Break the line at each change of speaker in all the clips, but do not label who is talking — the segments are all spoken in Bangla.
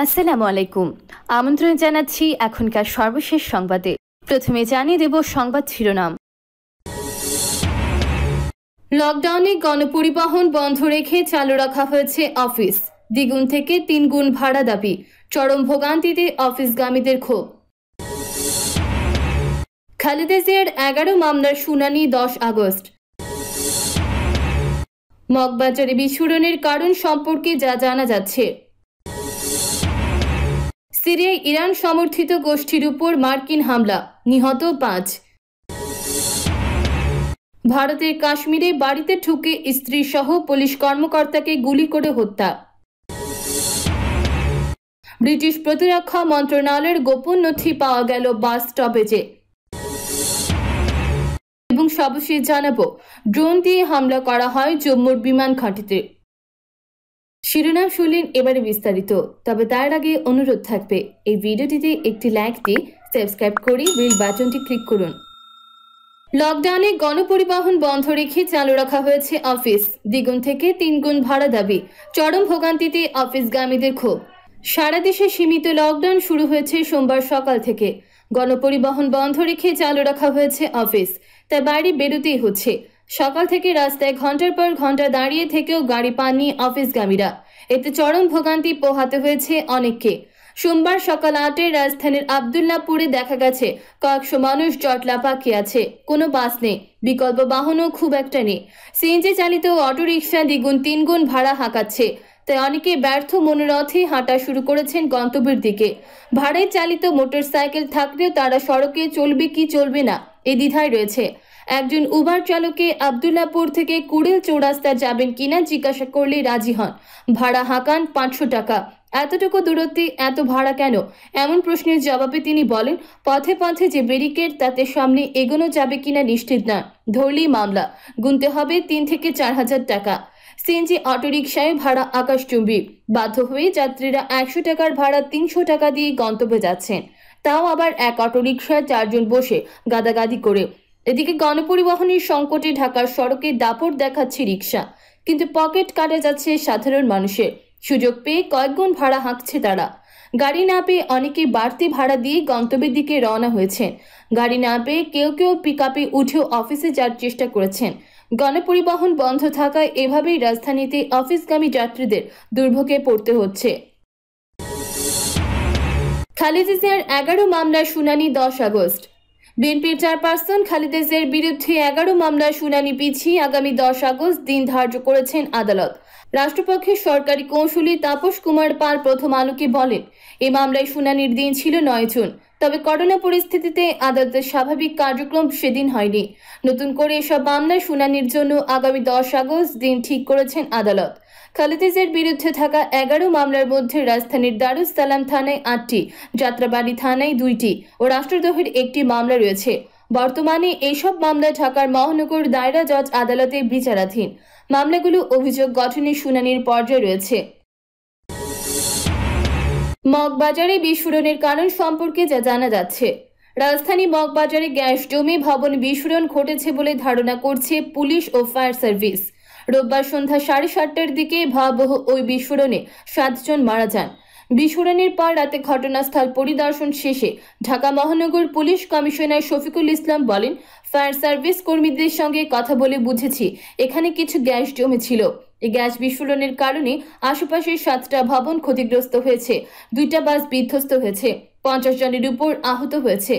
আসসালামু আলাইকুম আমন্ত্রণ জানাচ্ছি এখনকার সর্বশেষ সংবাদে প্রথমে জানিয়ে দেব সংবাদ শিরোনাম লকডাউনে গণপরিবহন বন্ধ রেখে চালু রাখা হয়েছে অফিস দ্বিগুণ থেকে তিন গুণ ভাড়া দাবি চরম ভোগান্তিতে অফিসগামীদের ক্ষোভ খালেদা জিয়ার এগারো মামলার শুনানি দশ আগস্ট মগবাজারে বিস্ফোরণের কারণ সম্পর্কে যা জানা যাচ্ছে সিরিয়ায় ইরান সমর্থিত গোষ্ঠীর উপর মার্কিন হামলা নিহত পাঁচ ভারতের কাশ্মীরে বাড়িতে ঠুকে স্ত্রী সহ পুলিশ কর্মকর্তাকে গুলি করে হত্যা ব্রিটিশ প্রতিরক্ষা মন্ত্রণালয়ের গোপন নথি পাওয়া গেল বাস স্টপেজে এবং সবশেষ জানাবো ড্রোন দিয়ে হামলা করা হয় জম্মুর বিমান ঘাঁটিতে শিরোনাম শুনলেন এবারে বিস্তারিত তবে তার আগে অনুরোধ থাকবে এই ভিডিওটিতে একটি লাইক দিয়ে সাবস্ক্রাইব করে বেল বাটনটি ক্লিক করুন লকডাউনে গণপরিবহন বন্ধ রেখে চালু রাখা হয়েছে অফিস দ্বিগুণ থেকে তিনগুণ ভাড়া দাবি চরম ভোগান্তিতে অফিসগামীদের ক্ষোভ সারা দেশে সীমিত লকডাউন শুরু হয়েছে সোমবার সকাল থেকে গণপরিবহন বন্ধ রেখে চালু রাখা হয়েছে অফিস তাই বাইরে বেরোতেই হচ্ছে সকাল থেকে রাস্তায় ঘন্টার পর ঘন্টা দাঁড়িয়ে থেকেও গাড়ি পাননি অফিসগামীরা এতে চরম ভোগান্তি পোহাতে হয়েছে অনেককে সোমবার সকাল আটটায় রাজধানীর আবদুল্লাপুরে দেখা গেছে কয়েকশো মানুষ জটলা পাকি আছে কোনো বাস নেই বিকল্প বাহনও খুব একটা নেই সিএনজি চালিত অটোরিকশা দ্বিগুণ তিনগুণ ভাড়া হাঁকাচ্ছে তাই অনেকে ব্যর্থ মনোরথে হাঁটা শুরু করেছেন গন্তব্যের দিকে ভাড়ায় চালিত মোটরসাইকেল থাকলেও তারা সড়কে চলবে কি চলবে না এ দ্বিধায় রয়েছে একজন উবার চালকে আবদুল্লাপুর থেকে কুড়েল চৌরাস্তা যাবেন কিনা জিজ্ঞাসা করলে রাজি হন ভাড়া হাঁকান পাঁচশো টাকা এতটুকু দূরত্বে এত ভাড়া কেন এমন প্রশ্নের জবাবে তিনি বলেন পথে পথে যে ব্যারিকেড তাতে সামনে এগোনো যাবে কিনা নিশ্চিত না ধরলেই মামলা গুনতে হবে তিন থেকে চার হাজার টাকা সিএনজি অটোরিকশায় ভাড়া আকাশচুম্বী বাধ্য হয়ে যাত্রীরা একশো টাকার ভাড়া তিনশো টাকা দিয়ে গন্তব্যে যাচ্ছেন তাও আবার এক অটোরিকশায় চারজন বসে গাদাগাদি করে এদিকে গণপরিবহনের সংকটে ঢাকার সড়কে দাপট দেখাচ্ছে রিক্সা কিন্তু পকেট কাটা যাচ্ছে সাধারণ মানুষের সুযোগ পেয়ে কয়েকগুণ ভাড়া হাঁকছে তারা গাড়ি না পেয়ে অনেকে বাড়তি ভাড়া দিয়ে গন্তব্যের দিকে রওনা হয়েছে গাড়ি না পেয়ে কেউ কেউ পিক আপে উঠেও অফিসে যাওয়ার চেষ্টা করেছেন গণপরিবহন বন্ধ থাকায় এভাবেই রাজধানীতে অফিসগামী যাত্রীদের দুর্ভোগে পড়তে হচ্ছে খালেদা জিয়ার এগারো মামলার শুনানি দশ আগস্ট বিএনপির চেয়ারপারসন খালিদা জিয়ার বিরুদ্ধে এগারো মামলার শুনানি পিছিয়ে আগামী দশ আগস্ট দিন ধার্য করেছেন আদালত রাষ্ট্রপক্ষের সরকারি কৌঁসুলি তাপস কুমার পাল প্রথম আলোকে বলেন এই মামলায় শুনানির দিন ছিল নয় জুন তবে করোনা পরিস্থিতিতে আদালতের স্বাভাবিক কার্যক্রম সেদিন হয়নি নতুন করে এসব মামলার শুনানির জন্য আগামী দশ আগস্ট দিন ঠিক করেছেন আদালত খালেদিজের বিরুদ্ধে থাকা এগারো মামলার মধ্যে রাজধানীর দারুস সালাম থানায় আটটি যাত্রাবাড়ি থানায় দুইটি ও রাষ্ট্রদ্রোহের একটি মামলা রয়েছে বর্তমানে এইসব মামলা ঢাকার মহানগর দায়রা জজ আদালতে বিচারাধীন মামলাগুলো অভিযোগ গঠনের শুনানির পর্যায়ে রয়েছে মগবাজারে বিস্ফোরণের কারণ সম্পর্কে যা জানা যাচ্ছে রাজধানী মগবাজারে গ্যাস জমি ভবন বিস্ফোরণ ঘটেছে বলে ধারণা করছে পুলিশ ও ফায়ার সার্ভিস রোববার সন্ধ্যা সাড়ে সাতটার দিকে ভয়াবহ ওই বিস্ফোরণে সাতজন মারা যান বিস্ফোরণের পর রাতে ঘটনাস্থল পরিদর্শন শেষে ঢাকা মহানগর পুলিশ কমিশনার শফিকুল ইসলাম বলেন ফায়ার সার্ভিস কর্মীদের সঙ্গে কথা বলে বুঝেছি এখানে কিছু গ্যাস জমেছিল এই গ্যাস বিস্ফোরণের কারণে আশেপাশের সাতটা ভবন ক্ষতিগ্রস্ত হয়েছে দুইটা বাস বিধ্বস্ত হয়েছে পঞ্চাশ জনের উপর আহত হয়েছে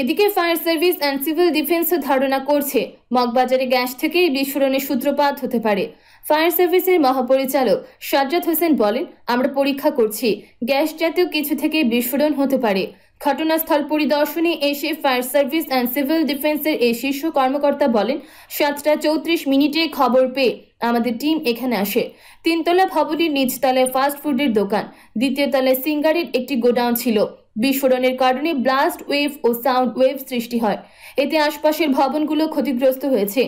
এদিকে ফায়ার সার্ভিস অ্যান্ড সিভিল ডিফেন্সও ধারণা করছে মগবাজারে গ্যাস থেকে এই বিস্ফোরণের সূত্রপাত হতে পারে ফায়ার সার্ভিসের মহাপরিচালক সাজ্জাদ হোসেন বলেন আমরা পরীক্ষা করছি গ্যাস জাতীয় কিছু থেকে বিস্ফোরণ হতে পারে ঘটনাস্থল পরিদর্শনে এসে ফায়ার সার্ভিস অ্যান্ড সিভিল ডিফেন্সের এই শীর্ষ কর্মকর্তা বলেন সাতটা চৌত্রিশ মিনিটে খবর পেয়ে আমাদের টিম এখানে আসে তিনতলা ভবনের নিচতলায় ফাস্ট ফুডের দোকান দ্বিতীয় তলায় সিঙ্গারের একটি গোডাউন ছিল বিস্ফোরণের কারণে ব্লাস্ট ওয়েভ ও সাউন্ড ওয়েভ সৃষ্টি হয় এতে আশপাশের ভবনগুলো ক্ষতিগ্রস্ত হয়েছে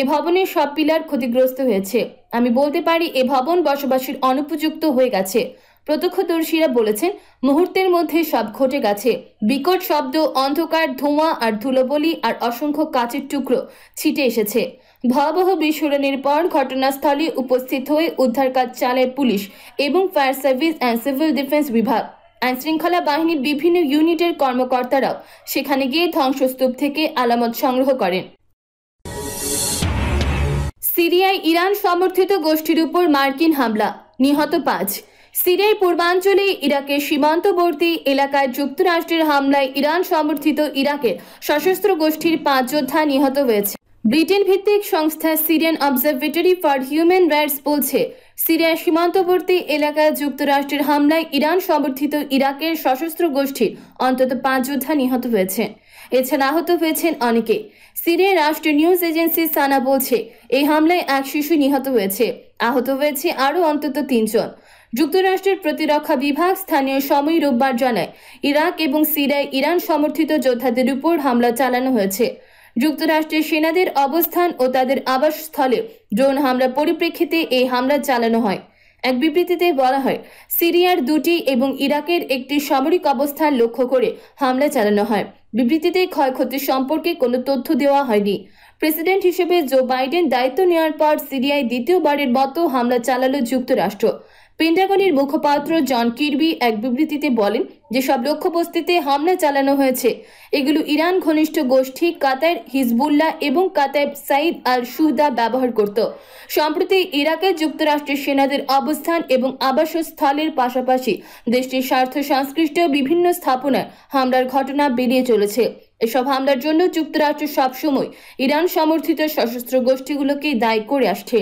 এ ভবনের সব পিলার ক্ষতিগ্রস্ত হয়েছে আমি বলতে পারি এ ভবন বসবাসের অনুপযুক্ত হয়ে গেছে প্রত্যক্ষদর্শীরা বলেছেন মুহূর্তের মধ্যে সব ঘটে গেছে বিকট শব্দ অন্ধকার ধোঁয়া আর ধুলোবলি আর অসংখ্য কাচের টুকরো ছিটে এসেছে ভয়াবহ বিস্ফোরণের পর ঘটনাস্থলে উপস্থিত হয়ে উদ্ধার কাজ চালায় পুলিশ এবং fire service and civil defence বিভাগ আইন শৃঙ্খলা বাহিনীর বিভিন্ন ইউনিটের কর্মকর্তারাও সেখানে গিয়ে ধ্বংসস্তূপ থেকে আলামত সংগ্রহ করেন সিরিয়ায় ইরান সমর্থিত গোষ্ঠীর উপর মার্কিন হামলা নিহত পাঁচ সিরিয়ার পূর্বাঞ্চলে ইরাকের সীমান্তবর্তী এলাকায় যুক্তরাষ্ট্রের হামলায় ইরান সমর্থিত ইরাকের সশস্ত্র গোষ্ঠীর পাঁচ যোদ্ধা নিহত হয়েছে ব্রিটেন ভিত্তিক সংস্থা Syrian observatory for human rights বলছে সিরিয়ার সীমান্তবর্তী এলাকায় যুক্তরাষ্ট্রের হামলায় ইরান সমর্থিত ইরাকের সশস্ত্র গোষ্ঠীর অন্তত পাঁচ যোদ্ধা নিহত হয়েছে এছাড়া আহত হয়েছেন অনেকে সিরিয়ার রাষ্ট্রীয় নিউজ এজেন্সি সানা বলছে এই হামলায় এক শিশু নিহত হয়েছে আহত হয়েছে আরও অন্তত তিনজন যুক্তরাষ্ট্রের প্রতিরক্ষা বিভাগ স্থানীয় সময় রোববার জানায় ইরাক এবং সিরিয়ায় ইরান সমর্থিত যোদ্ধাদের উপর হামলা চালানো হয়েছে যুক্তরাষ্ট্রের সেনাদের অবস্থান ও তাদের আবাসস্থলে ড্রোন হামলা পরিপ্রেক্ষিতে এই হামলা চালানো হয় এক বিবৃতিতে বলা হয় সিরিয়ার দুটি এবং ইরাকের একটি সামরিক অবস্থান লক্ষ্য করে হামলা চালানো হয় বিবৃতিতে ক্ষয়ক্ষতি সম্পর্কে কোনো তথ্য দেওয়া হয়নি প্রেসিডেন্ট হিসেবে জো বাইডেন দায়িত্ব নেওয়ার পর সিরিয়ায় দ্বিতীয়বারের মতো হামলা চালালো যুক্তরাষ্ট্র পেন্টাগনের মুখপাত্র জন কির্বি এক বিবৃতিতে বলেন যেসব লক্ষ্যবস্তিতে হামলা চালানো হয়েছে এগুলো ইরান ঘনিষ্ঠ গোষ্ঠী কাতার হিজবুল্লাহ এবং কাতার সাইদ আল সুহদা ব্যবহার করত সম্প্রতি ইরাকে যুক্তরাষ্ট্রের সেনাদের অবস্থান এবং আবাসস্থলের পাশাপাশি দেশটির স্বার্থ সংশ্লিষ্ট বিভিন্ন স্থাপনায় হামলার ঘটনা বেরিয়ে চলেছে এসব হামলার জন্য যুক্তরাষ্ট্র সবসময় ইরান সমর্থিত সশস্ত্র গোষ্ঠীগুলোকেই দায়ী করে আসছে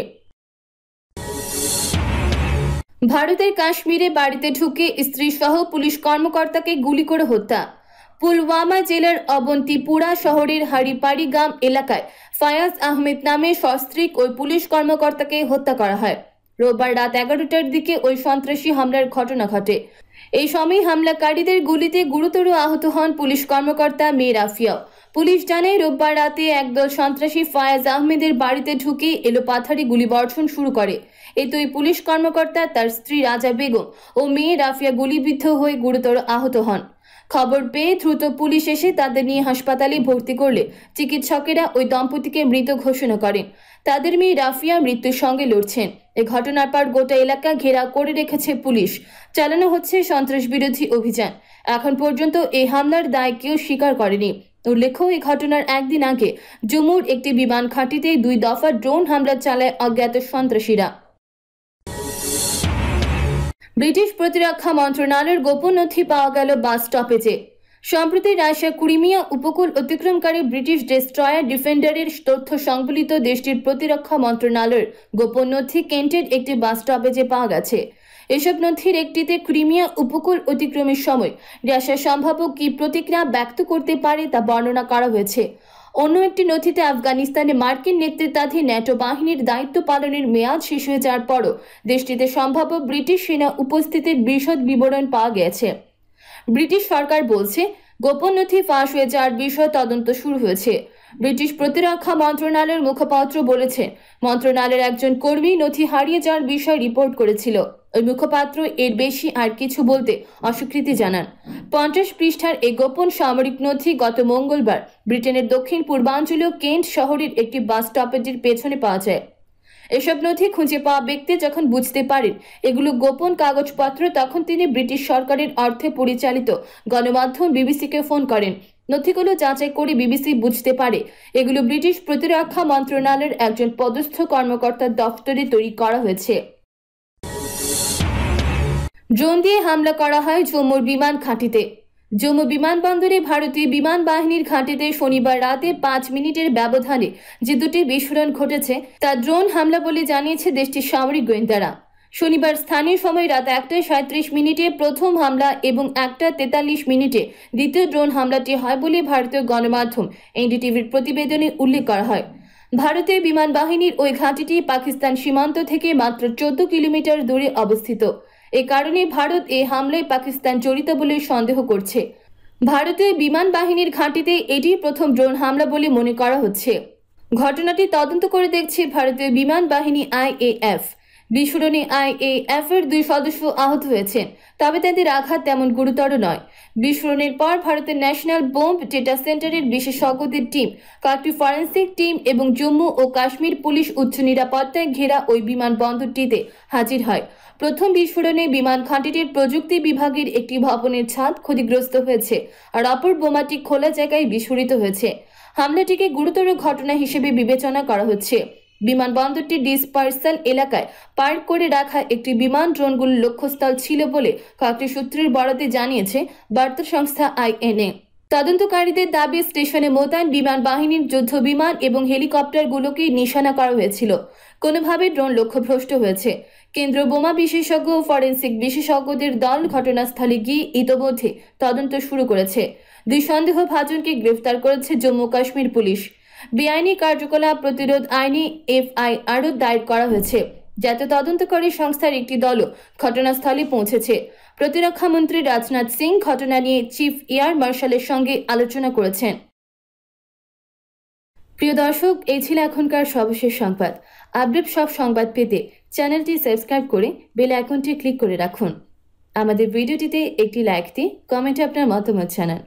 ভারতের কাশ্মীরে বাড়িতে ঢুকে স্ত্রী সহ পুলিশ কর্মকর্তাকে গুলি করে হত্যা পুলওয়ামা জেলার অবন্তিপুরা শহরের হারিপাড়ি গ্রাম এলাকায় ফায়াজ আহমেদ নামে সস্ত্রীক ওই পুলিশ কর্মকর্তাকে হত্যা করা হয় রোববার রাত এগারোটার দিকে ওই সন্ত্রাসী হামলার ঘটনা ঘটে এই সময় হামলাকারীদের গুলিতে গুরুতর আহত হন পুলিশ কর্মকর্তা মেয়ের আফিয়া পুলিশ জানায় রোববার রাতে একদল সন্ত্রাসী ফায়াজ আহমেদের বাড়িতে ঢুকে এলোপাথারি গুলিবর্ষণ শুরু করে এই দুই পুলিশ কর্মকর্তা তার স্ত্রী রাজা বেগম ও মেয়ে রাফিয়া গুলিবিদ্ধ হয়ে গুরুতর আহত হন খবর পেয়ে দ্রুত পুলিশ এসে তাদের নিয়ে হাসপাতালে ভর্তি করলে চিকিৎসকেরা ওই দম্পতিকে মৃত ঘোষণা করেন তাদের মেয়ে রাফিয়া মৃত্যুর সঙ্গে লড়ছেন এ ঘটনার পর গোটা এলাকা ঘেরা করে রেখেছে পুলিশ চালানো হচ্ছে সন্ত্রাস বিরোধী অভিযান এখন পর্যন্ত এই হামলার দায় কেউ স্বীকার করেনি উল্লেখ্য এই ঘটনার একদিন আগে জম্মুর একটি বিমান ঘাঁটিতে দুই দফা ড্রোন হামলা চালায় অজ্ঞাত সন্ত্রাসীরা ব্রিটিশ প্রতিরক্ষা মন্ত্রণালয়ের গোপন নথি পাওয়া গেল বাস স্টপেজে সম্প্রতি রাশিয়া কুড়িমিয়া উপকূল অতিক্রমকারী ব্রিটিশ ডেস্ট্রয়ার ডিফেন্ডারের তথ্য সংবলিত দেশটির প্রতিরক্ষা মন্ত্রণালয়ের গোপন নথি কেন্টের একটি বাস স্টপেজে পাওয়া গেছে এসব নথির একটিতে ক্রিমিয়া উপকূল অতিক্রমের সময় রাশিয়া সম্ভাব্য কী প্রতিক্রিয়া ব্যক্ত করতে পারে তা বর্ণনা করা হয়েছে অন্য একটি নথিতে আফগানিস্তানে মার্কিন নেতৃত্বাধীন ন্যাটো বাহিনীর দায়িত্ব পালনের মেয়াদ শেষ হয়ে যাওয়ার পরও দেশটিতে সম্ভাব্য ব্রিটিশ সেনা উপস্থিতির বিশদ বিবরণ পাওয়া গেছে ব্রিটিশ সরকার বলছে গোপন নথি ফাঁস হয়ে যাওয়ার বিষয়ে তদন্ত শুরু হয়েছে ব্রিটিশ প্রতিরক্ষা মন্ত্রণালয়ের মুখপাত্র বলেছে মন্ত্রণালয়ের একজন কর্মী নথি হারিয়ে যাওয়ার বিষয়ে রিপোর্ট করেছিল ওই মুখপাত্র এর বেশি আর কিছু বলতে অস্বীকৃতি জানান পঞ্চাশ পৃষ্ঠার এই গোপন সামরিক নথি গত মঙ্গলবার ব্রিটেনের দক্ষিণ পূর্বাঞ্চলীয় কেন্ট শহরের একটি বাস স্টপেজের পেছনে পাওয়া যায় এসব নথি খুঁজে পাওয়া ব্যক্তি যখন বুঝতে পারেন এগুলো গোপন কাগজপত্র তখন তিনি ব্রিটিশ সরকারের অর্থে পরিচালিত গণমাধ্যম বিবিসিকে ফোন করেন নথিগুলো যাচাই করে বিবিসি বুঝতে পারে এগুলো ব্রিটিশ প্রতিরক্ষা মন্ত্রণালয়ের একজন পদস্থ কর্মকর্তার দফতরে তৈরি করা হয়েছে ড্রোন দিয়ে হামলা করা হয় জম্মুর বিমান ঘাঁটিতে জম্মু বিমানবন্দরে ভারতীয় বিমান বাহিনীর ঘাঁটিতে শনিবার রাতে পাঁচ মিনিটের ব্যবধানে যে দুটি বিস্ফোরণ ঘটেছে তা ড্রোন হামলা বলে জানিয়েছে দেশটির সামরিক গোয়েন্দারা শনিবার স্থানীয় সময় রাত একটা সাঁত্রিশ মিনিটে প্রথম হামলা এবং একটা তেতাল্লিশ মিনিটে দ্বিতীয় ড্রোন হামলাটি হয় বলে ভারতীয় গণমাধ্যম এনডিটিভির প্রতিবেদনে উল্লেখ করা হয় ভারতীয় বিমান বাহিনীর ওই ঘাঁটিটি পাকিস্তান সীমান্ত থেকে মাত্র চোদ্দ কিলোমিটার দূরে অবস্থিত এ কারণে ভারত এ হামলায় পাকিস্তান জড়িত বলে সন্দেহ করছে ভারতীয় বিমান বাহিনীর ঘাঁটিতে এটি প্রথম ড্রোন হামলা বলে মনে করা হচ্ছে ঘটনাটি তদন্ত করে দেখছে ভারতীয় বিমান বাহিনী আইএএফ বিস্ফোরণে আইএএফ এর দুই সদস্য আহত হয়েছেন তবে তাদের আঘাত তেমন গুরুতর নয় বিস্ফোরণের পর ভারতের ন্যাশনাল বোম্ব ডেটা সেন্টারের বিশেষজ্ঞদের টিম কয়েকটি ফরেন্সিক টিম এবং জম্মু ও কাশ্মীর পুলিশ উচ্চ নিরাপত্তায় ঘেরা ওই বিমানবন্দরটিতে হাজির হয় প্রথম বিস্ফোরণে বিমান খাঁটিটির প্রযুক্তি বিভাগের একটি ভবনের ছাদ ক্ষতিগ্রস্ত হয়েছে আর অপর বোমাটি খোলা জায়গায় বিস্ফোরিত হয়েছে হামলাটিকে গুরুতর ঘটনা হিসেবে বিবেচনা করা হচ্ছে বিমানবন্দরটি ডিসপার্সাল এলাকায় পার্ক করে রাখা একটি বিমান ড্রোনগুলোর লক্ষ্যস্থল ছিল বলে কয়েকটি সূত্রের বরাতে জানিয়েছে বার্তা সংস্থা আইএনএ তদন্তকারীদের দাবি স্টেশনে মোতায়েন বিমান বাহিনীর যুদ্ধ বিমান এবং হেলিকপ্টারগুলোকে নিশানা করা হয়েছিল কোনোভাবে ড্রোন লক্ষ্যভ্রষ্ট হয়েছে কেন্দ্র বোমা বিশেষজ্ঞ ও ফরেন্সিক বিশেষজ্ঞদের দল ঘটনাস্থলে গিয়ে ইতোমধ্যে তদন্ত শুরু করেছে দুই সন্দেহ ভাজনকে গ্রেফতার করেছে জম্মু কাশ্মীর পুলিশ বেআইনি কার্যকলাপ প্রতিরোধ আইনে এফআইআরও দায়ের করা হয়েছে যাতে তদন্তকারী সংস্থার একটি দলও ঘটনাস্থলে পৌঁছেছে প্রতিরক্ষামন্ত্রী রাজনাথ সিং ঘটনা নিয়ে চিফ এয়ার মার্শালের সঙ্গে আলোচনা করেছেন প্রিয় দর্শক এই ছিল এখনকার সর্বশেষ সংবাদ আপডেট সব সংবাদ পেতে চ্যানেলটি সাবস্ক্রাইব করে বেল আইকনটি ক্লিক করে রাখুন আমাদের ভিডিওটিতে একটি লাইক দিয়ে কমেন্টে আপনার মতামত জানান